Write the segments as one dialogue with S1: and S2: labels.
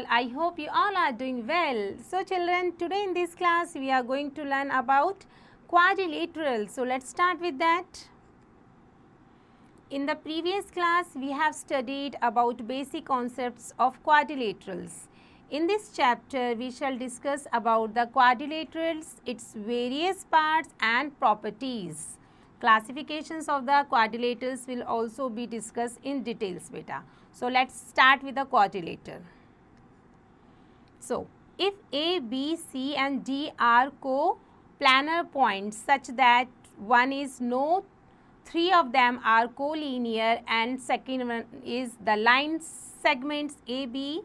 S1: all I hope you all are doing well. So children today in this class we are going to learn about quadrilateral. So let's start with that. In the previous class we have studied about basic concepts of quadrilaterals. In this chapter we shall discuss about the quadrilaterals, its various parts and properties. Classifications of the quadrilaterals will also be discussed in details beta. So, let us start with the quadrilateral. So, if A, B, C and D are coplanar points such that one is no, three of them are collinear and second one is the line segments AB,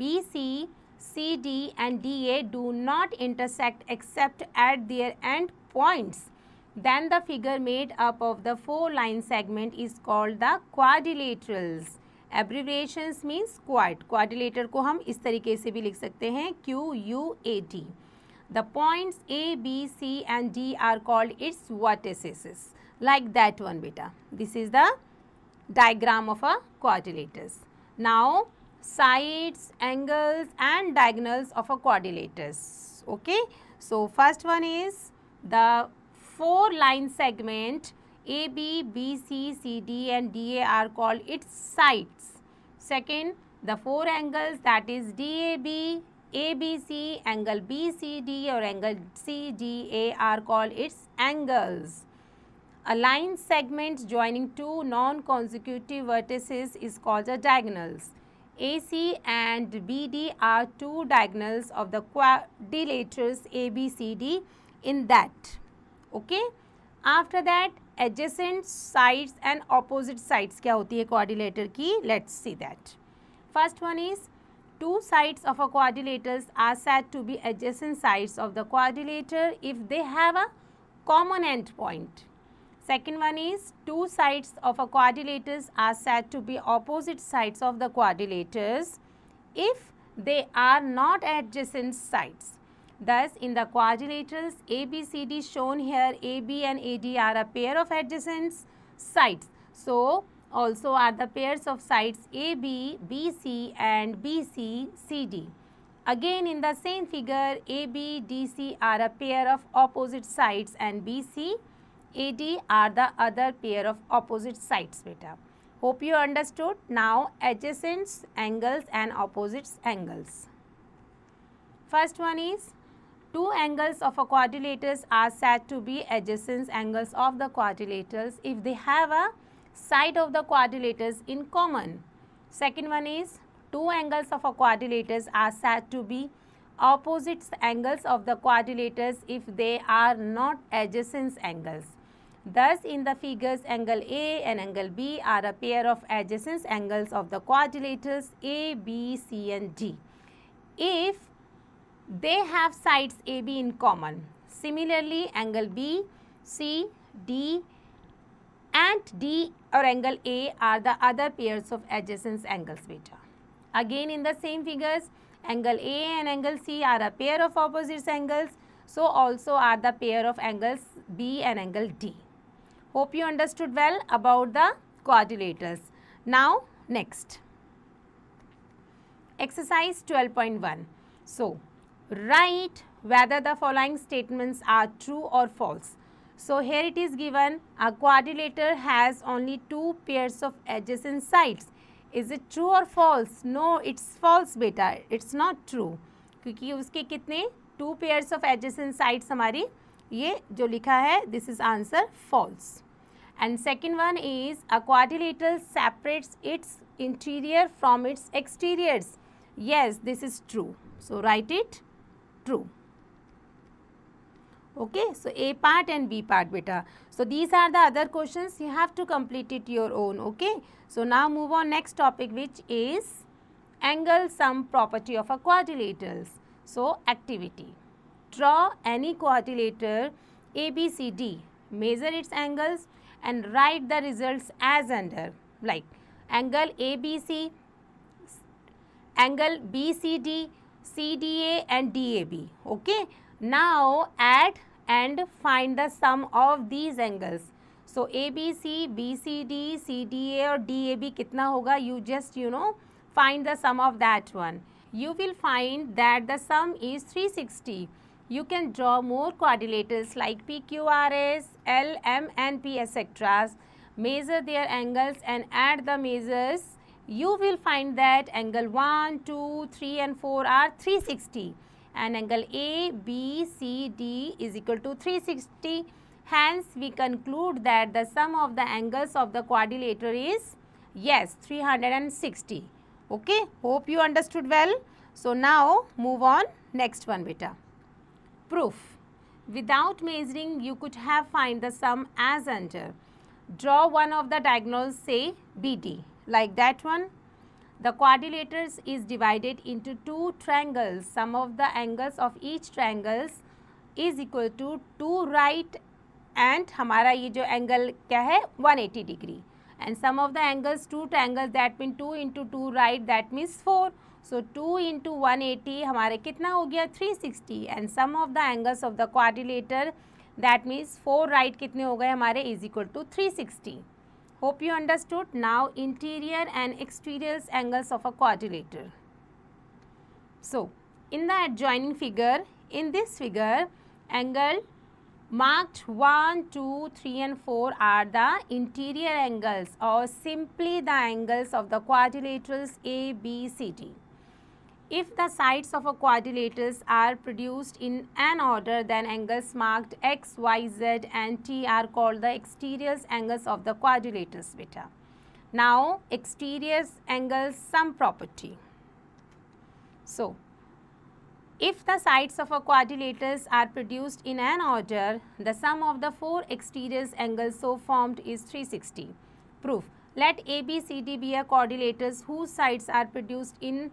S1: BC, CD and DA do not intersect except at their end points. Then the figure made up of the four line segment is called the quadrilaterals. Abbreviations means quad quadrilateral को हम इस तरीके से भी लिख सकते हैं Q U A T the points A B C and D are called its vertices like that one beta this is the diagram of a quadrilaters now sides angles and diagonals of a quadrilaters okay so first one is the four line segment A, B, B, C, C, D and D, A are called its sides. Second, the four angles that is DAB, ABC, angle BCD or angle CDA are called its angles. A line segment joining two non-consecutive vertices is called a diagonals. AC and BD are two diagonals of the quadrilaterals ABCD in that. Okay. After that, adjacent sides and opposite sides क्या होती है quadrilateral की let's see that first one is two sides of a quadrilaterals are set to be adjacent sides of the quadrilateral if they have a common end point second one is two sides of a quadrilaterals are set to be opposite sides of the quadrilaterals if they are not adjacent sides Thus, in the quadrilaterals ABCD shown here, AB and AD are a pair of adjacent sides. So, also are the pairs of sides AB, BC and BC, CD. Again, in the same figure, AB, DC are a pair of opposite sides and BC, AD are the other pair of opposite sides beta. Hope you understood. Now, adjacent angles and opposite angles. First one is Two angles of a quadrilaters are said to be adjacent angles of the quadrilaters if they have a side of the quadrilaters in common. Second one is two angles of a quadrilaters are said to be opposite angles of the quadrilaters if they are not adjacent angles. Thus, in the figures angle A and angle B are a pair of adjacent angles of the quadrilaterals A, B, C and D. If they have sides AB in common. Similarly, angle B, C, D and D or angle A are the other pairs of adjacent angles beta. Again in the same figures, angle A and angle C are a pair of opposite angles. So, also are the pair of angles B and angle D. Hope you understood well about the quadrilaterals. Now, next. Exercise 12.1. So, write whether the following statements are true or false. So here it is given a quadrilateral has only two pairs of edges and sides. Is it true or false? No, it's false beta. It's not true. क्योंकि उसके कितने two pairs of edges and sides हमारी ये जो लिखा है this is answer false and second one is a quadrilateral separates its interior from its exteriors yes this is true so right it true okay so a part and b part beta so these are the other questions you have to complete it your own okay so now move on next topic which is angle sum property of a quadrilaterals so activity draw any quadrilateral abcd measure its angles and write the results as under like angle abc angle bcd CDA and DAB. Okay. Now add and find the sum of these angles. So ABC, BCD, CDA or DAB कितना hoga? You just you know find the sum of that one. You will find that the sum is 360. You can draw more quadrilaterals like PQRS, L, M and P etc. Measure their angles and add the measures you will find that angle 1, 2, 3 and 4 are 360 and angle A, B, C, D is equal to 360. Hence, we conclude that the sum of the angles of the quadrilateral is yes 360. Okay, hope you understood well. So, now move on next one beta. Proof. Without measuring, you could have find the sum as under. Draw one of the diagonals say BD like that one. The quadrilaterals is divided into two triangles. Sum of the angles of each triangles is equal to two right and hamara ye jo angle kya hai 180 degree. And sum of the angles two triangles that mean 2 into 2 right that means four. So two into 180 हमारे कितना हो गया 360 and sum of the angles of the quadrilater that means four right कितने हो गए हमारे is equal to 360. Hope you understood. Now, interior and exterior angles of a quadrilateral. So, in the adjoining figure, in this figure, angle marked 1, 2, 3 and 4 are the interior angles or simply the angles of the quadrilaterals A, B, C, D. If the sides of a quadrilateral are produced in an order, then angles marked x, y, z and t are called the exterior angles of the quadrilateral. beta. Now, exterior angles sum property. So, if the sides of a quadrilateral are produced in an order, the sum of the four exterior angles so formed is 360. Proof. Let ABCD be a quadrilateral whose sides are produced in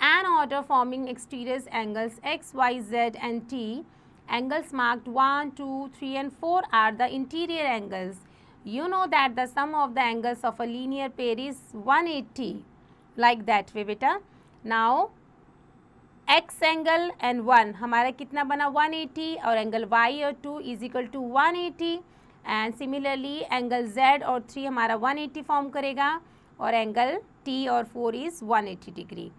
S1: an order forming exterior angles x, y, z and t. Angles marked 1, 2, 3 and 4 are the interior angles. You know that the sum of the angles of a linear pair is 180 like that Vivita. Now x angle and 1 हमारा कितना बना 180 और angle y or 2 is equal to 180 And similarly, angle z or 3 हमारा 180 form करेगा और angle t or 4 is 180 degree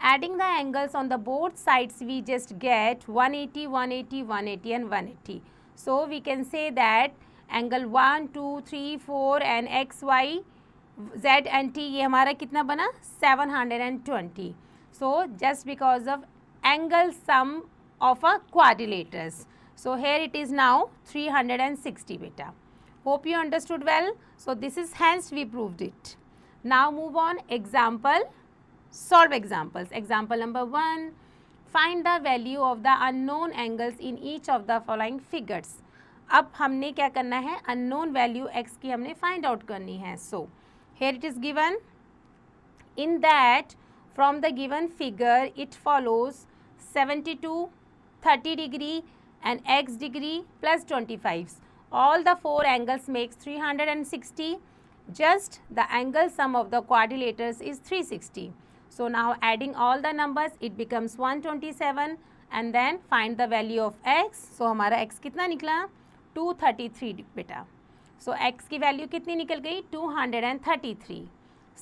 S1: adding the angles on the both sides we just get 180 180 180 and 180 so we can say that angle 1 2 3 4 and x y z and t ये हमारा कितना बना 720 so just because of angle sum of a quadrilaterals. so here it is now 360 beta hope you understood well so this is hence we proved it now move on example solve examples. Example number 1, find the value of the unknown angles in each of the following figures. अब हमने क्या करना है unknown value x find out So, here it is given. In that, from the given figure, it follows 72, 30 degree and x degree plus 25. All the four angles makes 360. Just the angle sum of the quadrilaters is 360. So now adding all the numbers it becomes 127 and then find the value of x. So हमारा x कितना निकला 233 बेटा so so, x की value कितनी निकल गई 233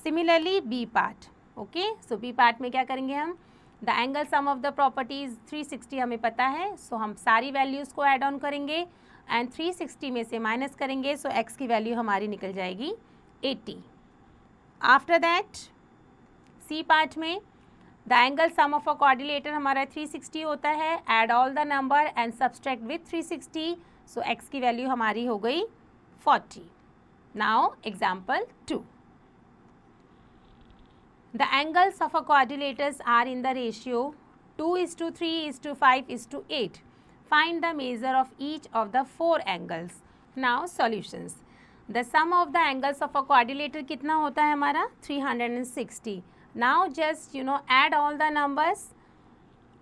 S1: similarly B part okay so B part में क्या करेंगे हम the angle sum of the properties 360 हमें पता है सो so हम सारी वैल्यूज़ को एड ऑन करेंगे एंड 360 में से माइनस करेंगे सो so एक्स की वैल्यू हमारी निकल जाएगी 80 आफ्टर दैट सी पार्ट में the angle sum of a quadrilateral हमारा 360 होता है add all the number and subtract with 360 so x की वैल्यू हमारी हो गई 40 now example two the angles of a quadrilaterals are in the ratio two is to three is to five is to eight find the measure of each of the four angles now solutions the sum of the angles of a quadrilateral कितना होता है हमारा 360 Now just you know add all the numbers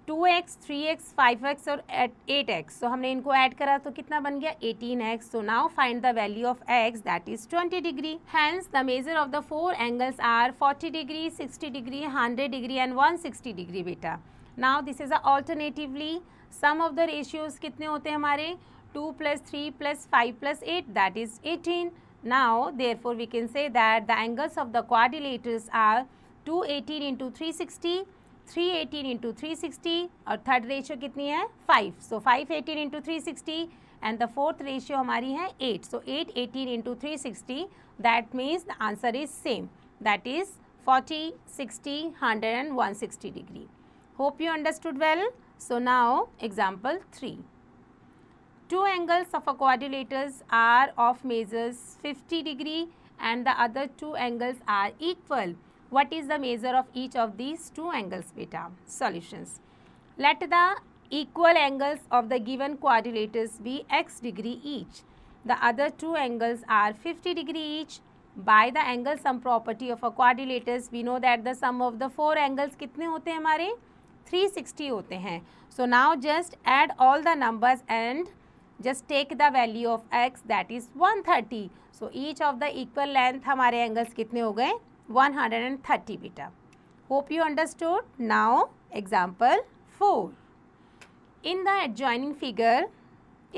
S1: 2x, 3x, 5x or 8x. So हमने इनको add करा तो कितना बन गया 18x. So now find the value of x that is 20 degree. Hence the measure of the four angles are 40 degree, 60 degree, 100 degree and 160 degree beta. Now this is a alternatively sum of the ratios कितने होते हैं हमारे 2 plus 3 plus 5 plus 8 that is 18. Now therefore we can say that the angles of the quadrilaterals are 218 into three sixty three eighteen into three sixty और third ratio कितनी है five so five eighteen into three sixty and the fourth ratio हमारी है eight so eight eighteen into three sixty that means the answer is same that is forty sixty hundred and one sixty degree hope you understood well so now example 3 two angles of a quadrilaters are of measures 50 degree and the other two angles are equal what is the measure of each of these two angles beta solutions. Let the equal angles of the given quadrilaterals be x degree each. The other two angles are 50 degree each. By the angle sum property of a quadrilateral, we know that the sum of the four angles कितने होते हैं हमारे 360 होते हैं. So now just add all the numbers and just take the value of x that is 130. So each of the equal length हमारे angles कितने हो गए one hundred and thirty beta hope you understood now example four in the adjoining figure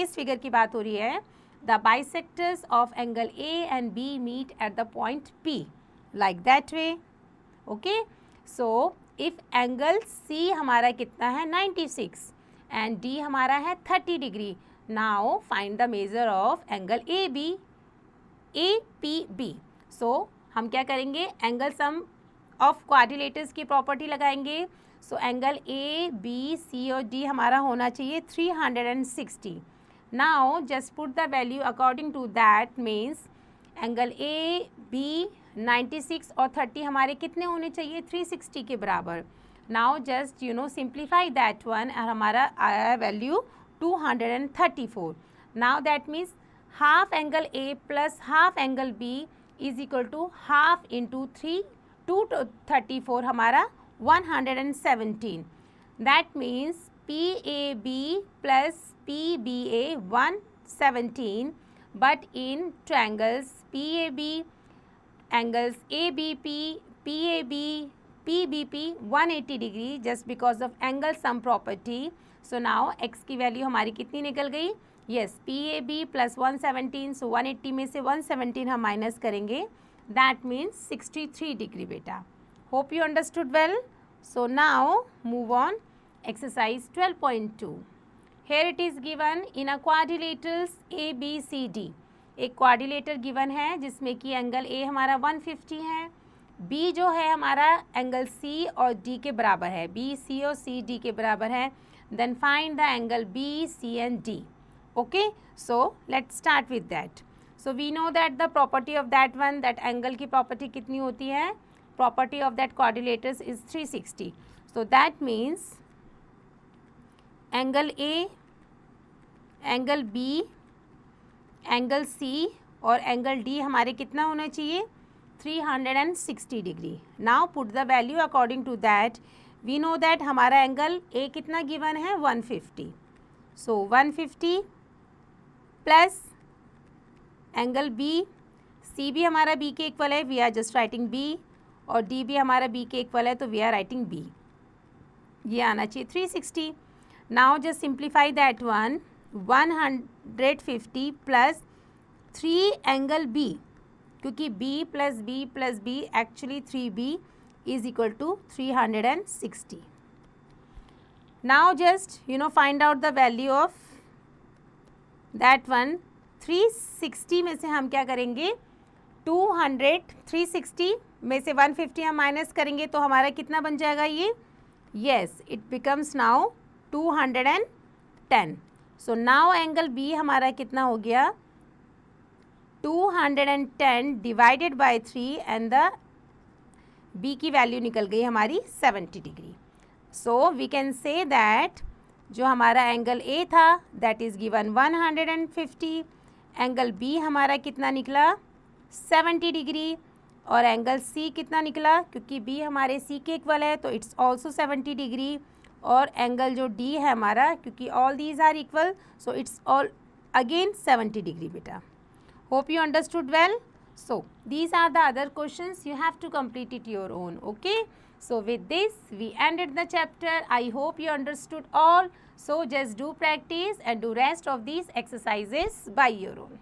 S1: इस figure की बात हो रही है the bisectors of angle A and B meet at the point P like that way okay so if angle C हमारा कितना है ninety six and D हमारा है thirty degree now find the measure of angle A B A P B so हम क्या करेंगे angle sum of क्वारिलेटर्स की property लगाएंगे सो एंगल ए बी सी और डी हमारा होना चाहिए three hundred and sixty now just put the value according to that means angle A B ninety six और थर्टी हमारे कितने होने चाहिए थ्री सिक्सटी के बराबर now just you know simplify that one और हमारा आया value two hundred and thirty four now that means half angle A plus half angle B is equal to half into three two two thirty four हमारा one hundred and seventeen that means P A B plus P B A one seventeen but in triangles P A B angles A A B P P P B P one 180 degree just because of angle sum property so now x की value हमारी कितनी निकल गई yes P A B plus one seventeen so one eighty में से one seventeen हम माइनस करेंगे that means sixty three degree बेटा hope you understood well move on exercise twelve point two here it is given in a quadrilaterals A B C D एक quadrilateral given है जिसमें कि एंगल ए हमारा one fifty है B जो है हमारा एंगल सी और डी के बराबर है बी सी और सी डी के बराबर है then find the angle B C and D okay so let's start with that so we know that the property of that one that angle ki property kitni hoti hai property of that quadrilaterals is 360 so that means angle a angle b angle c और angle D हमारे कितना होना चाहिए 360 degree now put the value according to that we know that हमारा angle A कितना given है 150 so so, 150 plus angle B C भी हमारा बी के इक्वल है we are just writing B और डी भी हमारा बी के इक्वल है तो वी आर राइटिंग बी ये आना चाहिए three sixty now just simplify that one one hundred fifty plus three angle B क्योंकि B plus B plus B actually three B is equal to three hundred and sixty now just you know find out the value of that one 360 में से हम क्या करेंगे 200 360 में से 150 हम माइनस करेंगे तो हमारा कितना बन जाएगा ये yes it becomes now 210 so now angle B हमारा कितना हो गया 210 divided by three and the B की वैल्यू निकल गई हमारी 70 degree so we can say that जो हमारा एंगल ए था that is given 150 angle B हमारा कितना निकला 70 डिग्री और एंगल सी कितना निकला क्योंकि बी हमारे सी के इक्वल है तो इट्स ऑल्सो 70 डिग्री और एंगल जो डी है हमारा क्योंकि all these are equal so it's all again 70 degree बेटा hope you understood well so these are the other question you have to complete it your own okay so with this we ended the chapter i hope you understood all So, just do practice and do rest of these exercises by your own.